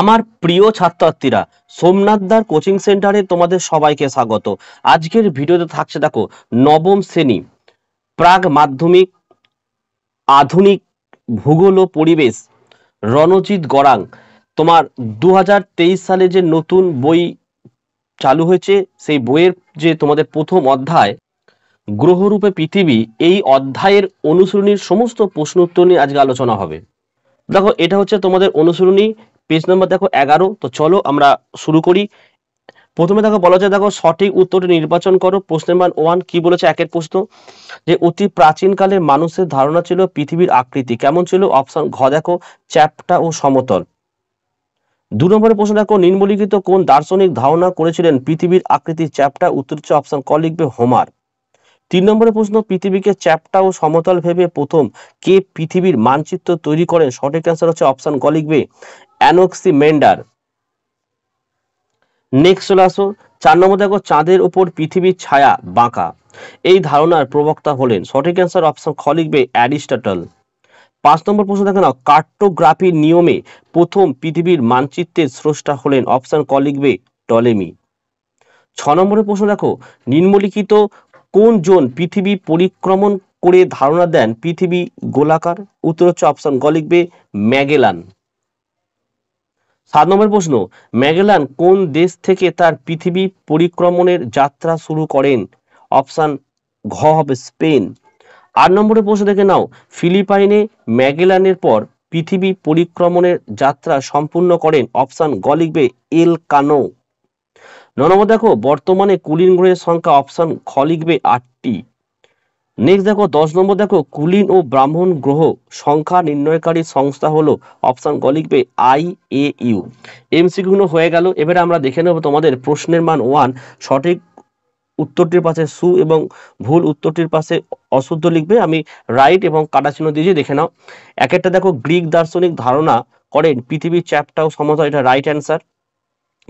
আমার প্রিয় ছাত্রছাত্রীরা সোমনাথদার কোচিং সেন্টারে তোমাদের সবাইকে স্বাগত আজকের ভিডিওতে থাকছে দেখো নবম শ্রেণী প্রাগ মাধ্যমিক আধুনিক ভূগোল ও পরিবেশ রণজিৎ গড়াং তোমার দু সালে যে নতুন বই চালু হয়েছে সেই বইয়ের যে তোমাদের প্রথম অধ্যায় গ্রহরূপে পৃথিবী এই অধ্যায়ের অনুসরণীর সমস্ত প্রশ্ন উত্তর নিয়ে আজকে আলোচনা হবে দেখো এটা হচ্ছে তোমাদের অনুসরণী পেজ নম্বর দেখো এগারো তো চলো আমরা শুরু করি প্রথমে দেখো বলা যায় দেখো সঠিক উত্তরটি নির্বাচন করো প্রশ্ন নম্বর ওয়ান কি বলেছে একের প্রশ্ন যে অতি প্রাচীনকালে মানুষের ধারণা ছিল পৃথিবীর আকৃতি কেমন ছিল অপশন ঘ দেখো চ্যাপটা ও সমতল দু নম্বরের প্রশ্ন দেখো নিম্নলিখিত কোন দার্শনিক ধারণা করেছিলেন পৃথিবীর আকৃতি চ্যাপটা উত্তর হচ্ছে অপশন ক লিখবে হোমার তিন নম্বরের প্রশ্ন পৃথিবীকে চ্যাপ্টা ও সমতল ভেবে প্রথম কে পৃথিবীর মানচিত্র তৈরি করেন সঠিক অ্যান্সার হচ্ছে অপশন ক লিখবে অ্যানোক্সি মেন্ডার নেক্সট চলে আসো চার নম্বর দেখো চাঁদের উপর পৃথিবীর ছায়া বাঁকা এই ধারণার প্রবক্তা হলেন সঠিক অ্যান্সার অপশন খ লিখবে অ্যারিস্টটল পাঁচ নম্বর প্রশ্ন দেখেন কার্টোগ্রাফির নিয়মে প্রথম পৃথিবীর মানচিত্রের স্রষ্টা হলেন অপশন ক লিখবে টলেমি ছ নম্বরের প্রশ্ন দেখো নিম্নলিখিত কোন জোন পৃথিবী পরিক্রমণ করে ধারণা দেন পৃথিবী গোলাকার উত্তর হচ্ছে অপশন গ লিখবে ম্যাগেলান সাত নম্বর প্রশ্ন ম্যাগেলান কোন দেশ থেকে তার পৃথিবী পরিক্রমণের যাত্রা শুরু করেন অপশান ঘ হবে স্পেন আট নম্বরের প্রশ্ন দেখে নাও ফিলিপাইনে ম্যাগেলানের পর পৃথিবী পরিক্রমণের যাত্রা সম্পূর্ণ করেন অপশান গ লিখবে এল কানো নয় নম্বর দেখো বর্তমানে কুলিন গ্রহের সংখ্যা অপশন খ লিখবে আটটি নেক্সট দেখো দশ নম্বর দেখো কুলিন ও ব্রাহ্মণ গ্রহ সংখ্যা নির্ণয়কারী সংস্থা হলো অপশান ক লিখবে আই এ ইউ এমসিকিউগুলো হয়ে গেল এবারে আমরা দেখে নেব তোমাদের প্রশ্নের মান ওয়ান সঠিক উত্তরটির পাশে সু এবং ভুল উত্তরটির পাশে অশুদ্ধ লিখবে আমি রাইট এবং কাটা চিহ্ন দিয়ে দেখে নাও এক একটা দেখো গ্রিক দার্শনিক ধারণা করেন পৃথিবীর চ্যাপটাও ও সমতা এটা রাইট অ্যান্সার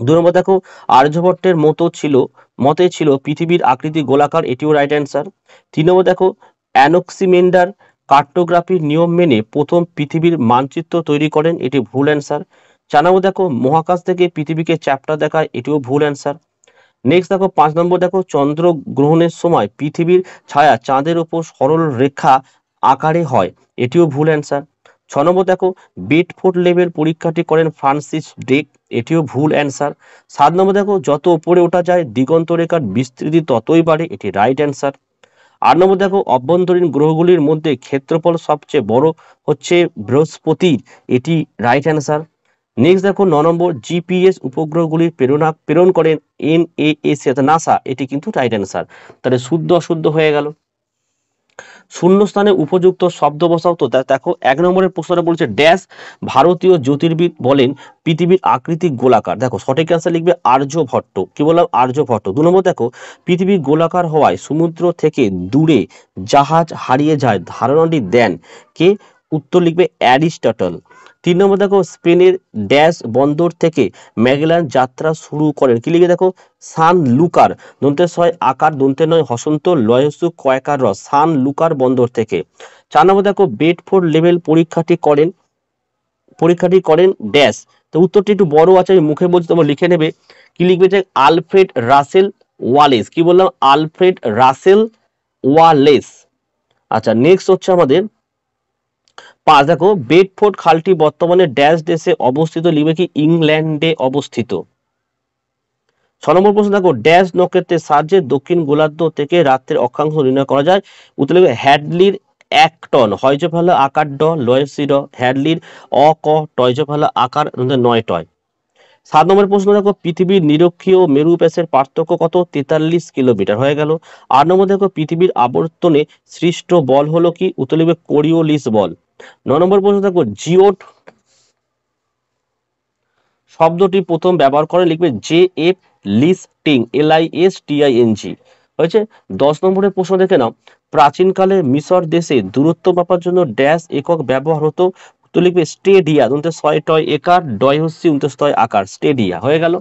দু নম্বর দেখো আর্যভট্টের মতো ছিল মতে ছিল পৃথিবীর আকৃতি গোলাকার এটিও রাইট অ্যান্সার তিন নম্বর দেখো অ্যানোক্সিমেন্ডার কার্টোগ্রাফির নিয়ম মেনে প্রথম পৃথিবীর মানচিত্র তৈরি করেন এটি ভুল অ্যান্সার চার নম্বর দেখো মহাকাশ থেকে পৃথিবীকে চ্যাপ্টার দেখায় এটিও ভুল অ্যান্সার নেক্সট দেখো পাঁচ নম্বর দেখো চন্দ্র গ্রহণের সময় পৃথিবীর ছায়া চাঁদের ওপর সরল রেখা আকারে হয় এটিও ভুল অ্যান্সার ছ নম্বর দেখো বেডফোর্ড লেভেল পরীক্ষাটি করেন ফ্রান্সিস ডেক এটিও ভুল অ্যান্সার সাত নম্বর দেখো যত উপরে ওঠা যায় দিগন্তরেখার বিস্তৃতি ততই বাড়ে এটি রাইট অ্যান্সার আট নম্বর দেখো অভ্যন্তরীণ গ্রহগুলির মধ্যে ক্ষেত্রফল সবচেয়ে বড় হচ্ছে বৃহস্পতির এটি রাইট অ্যান্সার নেক্সট দেখো ন নম্বর জিপিএস উপগ্রহগুলির প্রেরণা প্রেরণ করেন এন এ এস নাসা এটি কিন্তু রাইট অ্যান্সার তাহলে শুদ্ধ অশুদ্ধ হয়ে গেল শূন্যস্থানে উপযুক্ত শব্দ বসাও তো দেখো এক নম্বরের প্রশ্নটা বলছে ড্যাশ ভারতীয় জ্যোতির্বিদ বলেন পৃথিবীর আকৃতি গোলাকার দেখো সঠিক অ্যান্সার লিখবে আর্যভট্ট কি বললাম আর্যভট্ট দু নম্বর দেখো পৃথিবী গোলাকার হওয়ায় সমুদ্র থেকে দূরে জাহাজ হারিয়ে যায় ধারণাটি দেন কে উত্তর লিখবে অ্যারিস্টটল তিন নম্বর দেখো স্পেনের ড্যাশ বন্দর থেকে ম্যাগেলান যাত্রা শুরু করেন কি লিখে দেখো সান লুকার দন্তে ছয় আকার দন্তে নয় হসন্ত লয়সু কয়কার রস সান লুকার বন্দর থেকে চার নম্বর দেখো বেডফোর্ড লেভেল পরীক্ষাটি করেন পরীক্ষাটি করেন ড্যাশ তো উত্তরটি একটু বড় আছে আমি মুখে বলছি তোমরা লিখে নেবে কি লিখবে যে আলফ্রেড রাসেল ওয়ালেস কি বললাম আলফ্রেড রাসেল ওয়ালেস আচ্ছা নেক্সট হচ্ছে আমাদের পাঁচ দেখো বেডফোর্ড খালটি বর্তমানে ড্যাশ দেশে অবস্থিত লিবে কি ইংল্যান্ডে অবস্থিত ছ নম্বর প্রশ্ন দেখো ড্যাশ নক্ষত্রের সাহায্যে দক্ষিণ গোলার্ধ থেকে রাত্রের অক্ষাংশ নির্ণয় করা যায় উত্তর লিখবে হ্যাডলির এক টন ফেলা আকার ড লয়েসি ড হ্যাডলির অ ক ফেলা আকার নয় টয় সাত নম্বর প্রশ্ন দেখো পৃথিবীর নিরক্ষীয় মেরু প্যাসের পার্থক্য কত তেতাল্লিশ কিলোমিটার হয়ে গেল আট নম্বর দেখো পৃথিবীর আবর্তনে সৃষ্ট বল হলো কি উত্তর লিখবে কোরিওলিস বল ন নম্বর প্রশ্ন দেখো জিওট শব্দটি প্রথম ব্যবহার করে লিখবে J F listing L I S T N G হয়েছে দশ নম্বরের প্রশ্ন দেখে নাও প্রাচীনকালে মিশর দেশে দূরত্ব মাপার জন্য ড্যাশ একক ব্যবহার হতো তো লিখবে স্টেডিয়া উনতে ছয় টয় একার ডয় হচ্ছে উনতে ছয় আকার স্টেডিয়া হয়ে গেল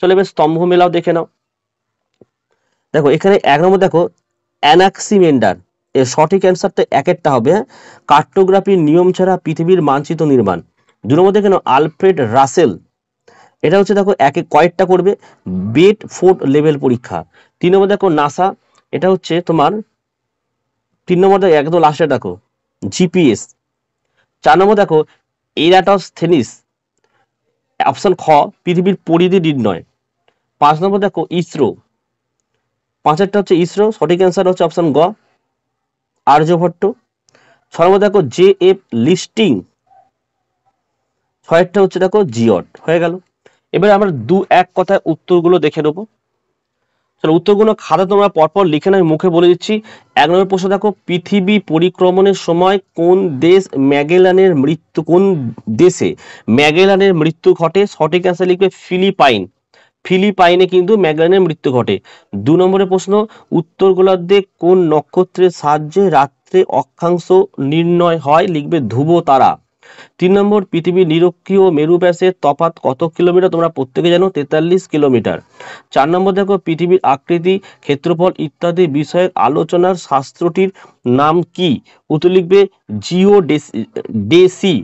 চলে এবার স্তম্ভ মেলাও দেখে নাও দেখো এখানে এক নম্বর দেখো অ্যানাক্সিমেন্ডার সঠিক অ্যান্সারটা একটা হবে কার্টোগ্রাফির নিয়ম ছাড়া পৃথিবীর মানচিত্র নির্মাণ দু নম্বর দেখে আলফ্রেড রাসেল এটা হচ্ছে দেখো একে কয়েকটা করবে বেট ফোর্ট লেভেল পরীক্ষা তিন নম্বর দেখো নাসা এটা হচ্ছে তোমার তিন নম্বর দেখো একদম লাস্টে দেখো জিপিএস চার নম্বর দেখো এরাটস থেনিস অপশন খ পৃথিবীর পরিধি নির্ণয় পাঁচ নম্বর দেখো ইসরো পাঁচেরটা হচ্ছে ইসরো সঠিক অ্যান্সার হচ্ছে অপশন গ আর্যভট্ট সর্বদা দেখো জে এফ লিস্টিং ছয়েরটা হচ্ছে দেখো জিওট হয়ে গেল এবারে আমরা দু এক কথায় উত্তরগুলো দেখে নেবো চলো উত্তরগুলো খাতা তোমরা পরপর লিখে না মুখে বলে দিচ্ছি এক নম্বর প্রশ্ন দেখো পৃথিবী পরিক্রমণের সময় কোন দেশ ম্যাগেলানের মৃত্যু কোন দেশে ম্যাগেলানের মৃত্যু ঘটে সঠিক অ্যান্সার লিখবে ফিলিপাইন ফিলিপাইনে কিন্তু ম্যাগলানের মৃত্যু ঘটে দু নম্বরের প্রশ্ন উত্তর গোলার্ধে কোন নক্ষত্রের সাহায্যে রাত্রে অক্ষাংশ নির্ণয় হয় লিখবে ধ্রুব তারা তিন নম্বর পৃথিবীর নিরক্ষীয় মেরু ব্যাসের তফাত কত কিলোমিটার তোমরা প্রত্যেকে জানো তেতাল্লিশ কিলোমিটার চার নম্বর দেখো পৃথিবীর আকৃতি ক্ষেত্রফল ইত্যাদি বিষয়ে আলোচনার শাস্ত্রটির নাম কি উত্তর লিখবে জিও ডেসি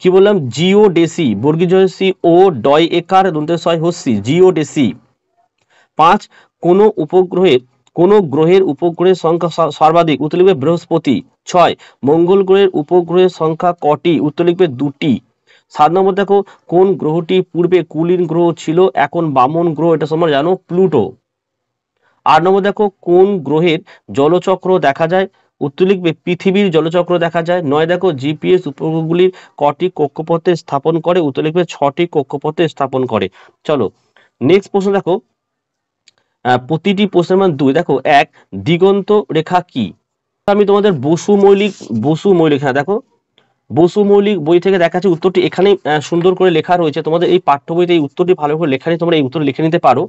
কি বললাম জিও ডেসি ও ডয় একার দন্ত ছয় হস্যি জিও ডেসি পাঁচ কোন উপগ্রহের কোন গ্রহের উপগ্রহের সংখ্যা সর্বাধিক উত্তর লিখবে বৃহস্পতি ছয় মঙ্গল গ্রহের উপগ্রহের সংখ্যা কটি উত্তর লিখবে দুটি সাত নম্বর দেখো কোন গ্রহটি পূর্বে কুলিন গ্রহ ছিল এখন বামন গ্রহ এটা তোমরা জানো প্লুটো আট নম্বর দেখো কোন গ্রহের জলচক্র দেখা যায় উত্তর লিখবে পৃথিবীর জলচক্র দেখা যায় নয় দেখো জিপিএস উপগ্রহগুলির কটি কক্ষপথে স্থাপন করে উত্তর লিখবে ছটি কক্ষপথে স্থাপন করে চলো নেক্সট প্রশ্ন দেখো প্রতিটি প্রশ্নের মান দুই দেখো এক দিগন্ত রেখা কি আমি তোমাদের বসু মৌলিক বসু মৌলিক হ্যাঁ দেখো বসু মৌলিক বই থেকে দেখাচ্ছে উত্তরটি এখানে সুন্দর করে লেখা রয়েছে তোমাদের এই পাঠ্য বইতে এই উত্তরটি ভালো করে লেখা নিয়ে তোমরা এই উত্তর লিখে নিতে পারো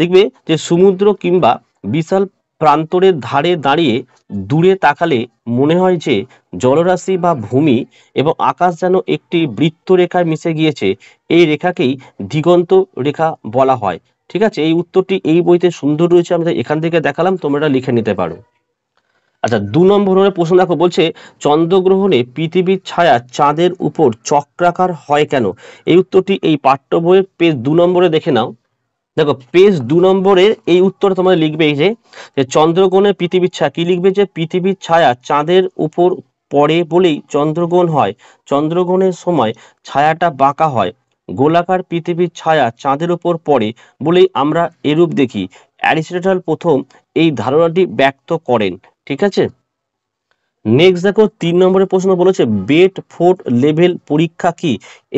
লিখবে যে সমুদ্র কিংবা বিশাল প্রান্তরের ধারে দাঁড়িয়ে দূরে তাকালে মনে হয় যে জলরাশি বা ভূমি এবং আকাশ যেন একটি বৃত্তরেখায় মিশে গিয়েছে এই রেখাকেই দিগন্ত রেখা বলা হয় ঠিক আছে এই উত্তরটি এই বইতে সুন্দর রয়েছে আমি এখান থেকে দেখালাম তোমরা লিখে নিতে পারো আচ্ছা দু নম্বর প্রশ্ন দেখো বলছে চন্দ্রগ্রহণে পৃথিবীর ছায়া চাঁদের উপর চক্রাকার হয় কেন এই উত্তরটি এই পাঠ্য বইয়ের পেজ দু নম্বরে দেখে নাও দেখো পেজ দু নম্বরের এই উত্তর তোমাদের লিখবে এই যে চন্দ্রগ্রহণের পৃথিবীর ছায়া কি লিখবে যে পৃথিবীর ছায়া চাঁদের উপর পড়ে বলেই চন্দ্রগ্রহণ হয় চন্দ্রগ্রহণের সময় ছায়াটা বাঁকা হয় গোলাকার পৃথিবীর ছায়া চাঁদের উপর পড়ে বলেই আমরা এরূপ দেখি অ্যারিস্টটল প্রথম এই ধারণাটি ব্যক্ত করেন ঠিক আছে নেক্সট দেখো তিন নম্বরের প্রশ্ন বলেছে বেট ফোর্ট লেভেল পরীক্ষা কি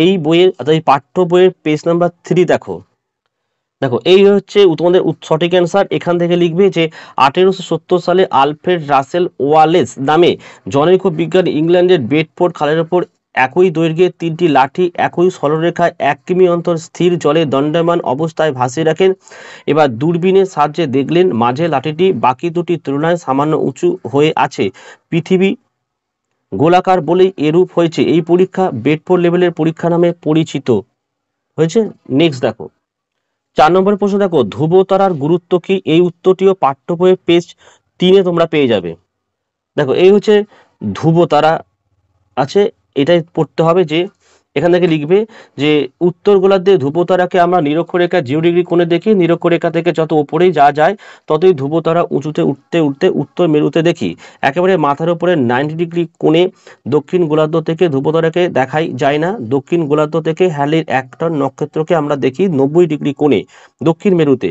এই বইয়ের অর্থাৎ পাঠ্য বইয়ের পেজ নাম্বার থ্রি দেখো দেখো এই হচ্ছে তোমাদের সঠিক অ্যান্সার এখান থেকে লিখবে যে আঠেরোশো সালে আলফ্রেড রাসেল ওয়ালেস নামে জনৈক বিজ্ঞান ইংল্যান্ডের বেডফোর্ড খালের ওপর একই দৈর্ঘ্যের তিনটি লাঠি একই সরলরেখায় এক কিমি অন্তর স্থির জলে দণ্ডমান অবস্থায় ভাসিয়ে রাখেন এবার দূরবীনের সাহায্যে দেখলেন মাঝে লাঠিটি বাকি দুটি তুলনায় সামান্য উঁচু হয়ে আছে পৃথিবী গোলাকার বলেই এরূপ হয়েছে এই পরীক্ষা বেডফোর্ড লেভেলের পরীক্ষা নামে পরিচিত হয়েছে নেক্সট দেখো চার নম্বর প্রশ্ন দেখো ধ্রুবতারার গুরুত্ব কি এই উত্তরটিও পাঠ্য বইয়ের পেজ তিনে তোমরা পেয়ে যাবে দেখো এই হচ্ছে ধ্রুবতারা আছে এটাই পড়তে হবে যে এখান থেকে লিখবে যে উত্তর গোলার্ধে ধ্রুবতারাকে আমরা নিরক্ষরেখা জিরো ডিগ্রি কোণে দেখি নিরক্ষরেখা থেকে যত ওপরেই যা যায় ততই ধ্রুবতারা উঁচুতে উঠতে উঠতে উত্তর মেরুতে দেখি একেবারে মাথার উপরে নাইনটি ডিগ্রি কোণে দক্ষিণ গোলার্ধ থেকে ধ্রুবতারাকে দেখাই যায় না দক্ষিণ গোলার্ধ থেকে হ্যালির একটা নক্ষত্রকে আমরা দেখি নব্বই ডিগ্রি কোণে দক্ষিণ মেরুতে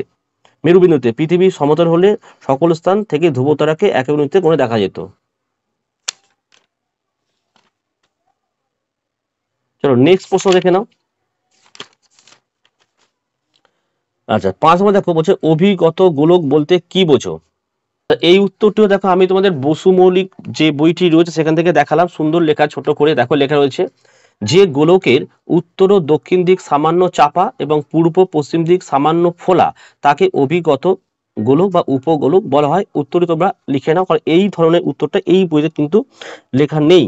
মেরুবিন্দুতে পৃথিবী সমতল হলে সকল স্থান থেকে ধ্রুবতারাকে এক বিন্দুতে কোণে দেখা যেত চলো নেক্সট প্রশ্ন দেখে নাও আচ্ছা পাঁচ নম্বর দেখো বলছে অভিগত গোলক বলতে কি বোঝো এই উত্তরটিও দেখো আমি তোমাদের বসু মৌলিক যে বইটি রয়েছে সেখান থেকে দেখালাম সুন্দর লেখা ছোট করে দেখো লেখা রয়েছে যে গোলকের উত্তর ও দক্ষিণ দিক সামান্য চাপা এবং পূর্ব পশ্চিম দিক সামান্য ফোলা তাকে অভিগত গোলক বা উপগোলক বলা হয় উত্তরে তোমরা লিখে নাও কারণ এই ধরনের উত্তরটা এই বইতে কিন্তু লেখা নেই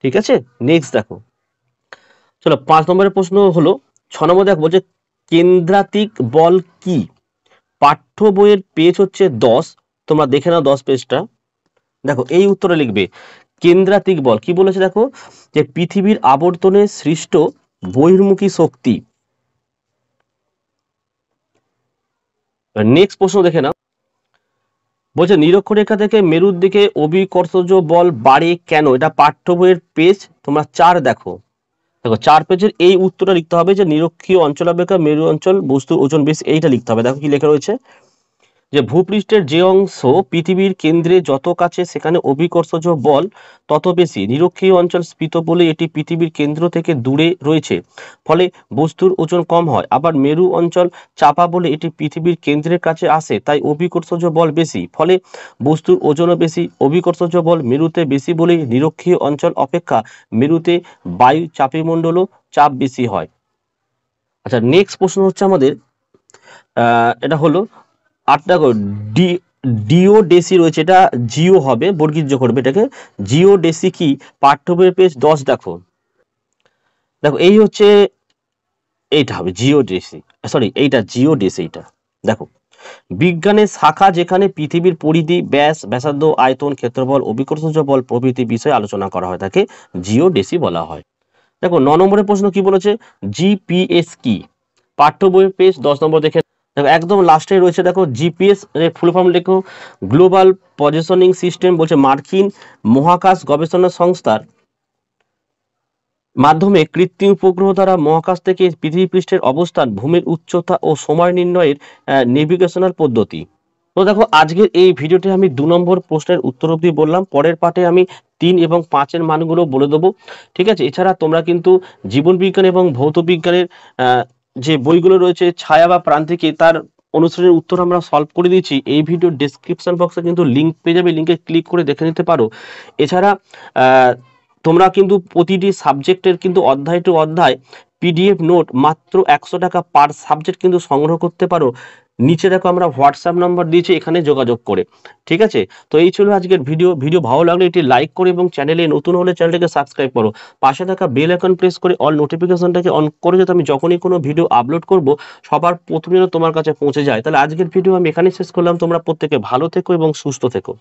ঠিক আছে নেক্সট দেখো চলো পাঁচ নম্বরের প্রশ্ন হলো ছ নম্বর দেখবো যে কেন্দ্রাতিক বল কি পাঠ্য বইয়ের পেজ হচ্ছে দশ তোমরা দেখে নাও দশ পেজটা দেখো এই উত্তরে লিখবে কেন্দ্রাতিক বল কি বলেছে দেখো যে পৃথিবীর আবর্তনে সৃষ্ট বহির্মুখী শক্তি নেক্সট প্রশ্ন দেখে নাও বলছে নিরক্ষরেখা থেকে মেরুর দিকে অবিকর্ষজ বল বাড়ে কেন এটা পাঠ্য বইয়ের পেজ তোমরা চার দেখো দেখো চার পেজের এই উত্তরটা লিখতে হবে যে নিরক্ষীয় অঞ্চলাপেক্ষা মেরু অঞ্চল বস্তুর ওজন বেশি এইটা লিখতে হবে দেখো কি লেখা রয়েছে যে ভূপৃষ্ঠের যে অংশ পৃথিবীর কেন্দ্রে যত কাছে সেখানে অভিকর্ষজ বল তত বেশি নিরক্ষীয় অঞ্চল স্ফীত বলে এটি পৃথিবীর কেন্দ্র থেকে দূরে রয়েছে ফলে বস্তুর ওজন কম হয় আবার মেরু অঞ্চল চাপা বলে এটি পৃথিবীর কেন্দ্রের কাছে আসে তাই অভিকর্ষজ বল বেশি ফলে বস্তুর ওজনও বেশি অভিকর্ষজ বল মেরুতে বেশি বলে নিরক্ষীয় অঞ্চল অপেক্ষা মেরুতে বায়ু চাপিমণ্ডলও চাপ বেশি হয় আচ্ছা নেক্সট প্রশ্ন হচ্ছে আমাদের এটা হলো আট টাকা ডি ডিও ডেসি রয়েছে এটা জিও হবে বর্গিজ্য করবে এটাকে জিও ডেসি কি পাঠ্যবই পেজ দশ দেখো দেখো এই হচ্ছে এইটা হবে জিও ডেসি সরি এইটা জিও ডেসি এইটা দেখো বিজ্ঞানের শাখা যেখানে পৃথিবীর পরিধি ব্যাস ব্যাসার্ধ আয়তন ক্ষেত্রফল অভিকর্ষজ বল প্রভৃতি বিষয়ে আলোচনা করা হয় তাকে জিও ডেসি বলা হয় দেখো ন নম্বরের প্রশ্ন কি বলেছে জিপিএস কি পাঠ্য বইয়ের পেজ দশ নম্বর দেখে দেখো একদম লাস্টে রয়েছে দেখো জিপিএস ফুল ফর্ম লেখো গ্লোবাল পজিশনিং সিস্টেম বলছে মার্কিন মহাকাশ গবেষণা সংস্থার মাধ্যমে কৃত্রিম উপগ্রহ দ্বারা মহাকাশ থেকে পৃথিবী পৃষ্ঠের অবস্থান ভূমির উচ্চতা ও সময় নির্ণয়ের নেভিগেশনাল পদ্ধতি তো দেখো আজকের এই ভিডিওতে আমি দু নম্বর প্রশ্নের উত্তর অব্দি বললাম পরের পাঠে আমি তিন এবং পাঁচের মানগুলো বলে দেবো ঠিক আছে এছাড়া তোমরা কিন্তু জীবন বিজ্ঞান এবং ভৌত বিজ্ঞানের যে বইগুলো রয়েছে ছায়া বা প্রান্তিকে তার অনুষ্ঠানের উত্তর আমরা সলভ করে দিয়েছি এই ভিডিও ডিসক্রিপশন বক্সে কিন্তু লিঙ্ক পেয়ে যাবে লিঙ্কে ক্লিক করে দেখে নিতে পারো এছাড়া তোমরা কিন্তু প্রতিটি সাবজেক্টের কিন্তু অধ্যায় টু অধ্যায় পিডিএফ নোট মাত্র একশো টাকা পার সাবজেক্ট কিন্তু সংগ্রহ করতে পারো নিচে দেখো আমরা হোয়াটসঅ্যাপ নম্বর দিয়েছি এখানে যোগাযোগ করে ঠিক আছে তো এই ছিল আজকের ভিডিও ভিডিও ভালো লাগলে এটি লাইক করে এবং চ্যানেলে নতুন হলে চ্যানেলটাকে সাবস্ক্রাইব করো পাশে থাকা বেল আইকন প্রেস করে অল নোটিফিকেশনটাকে অন করে যাতে আমি যখনই কোনো ভিডিও আপলোড করব সবার প্রথমে তোমার কাছে পৌঁছে যায় তাহলে আজকের ভিডিও আমি এখানেই শেষ করলাম তোমরা প্রত্যেকে ভালো থেকো এবং সুস্থ থেকো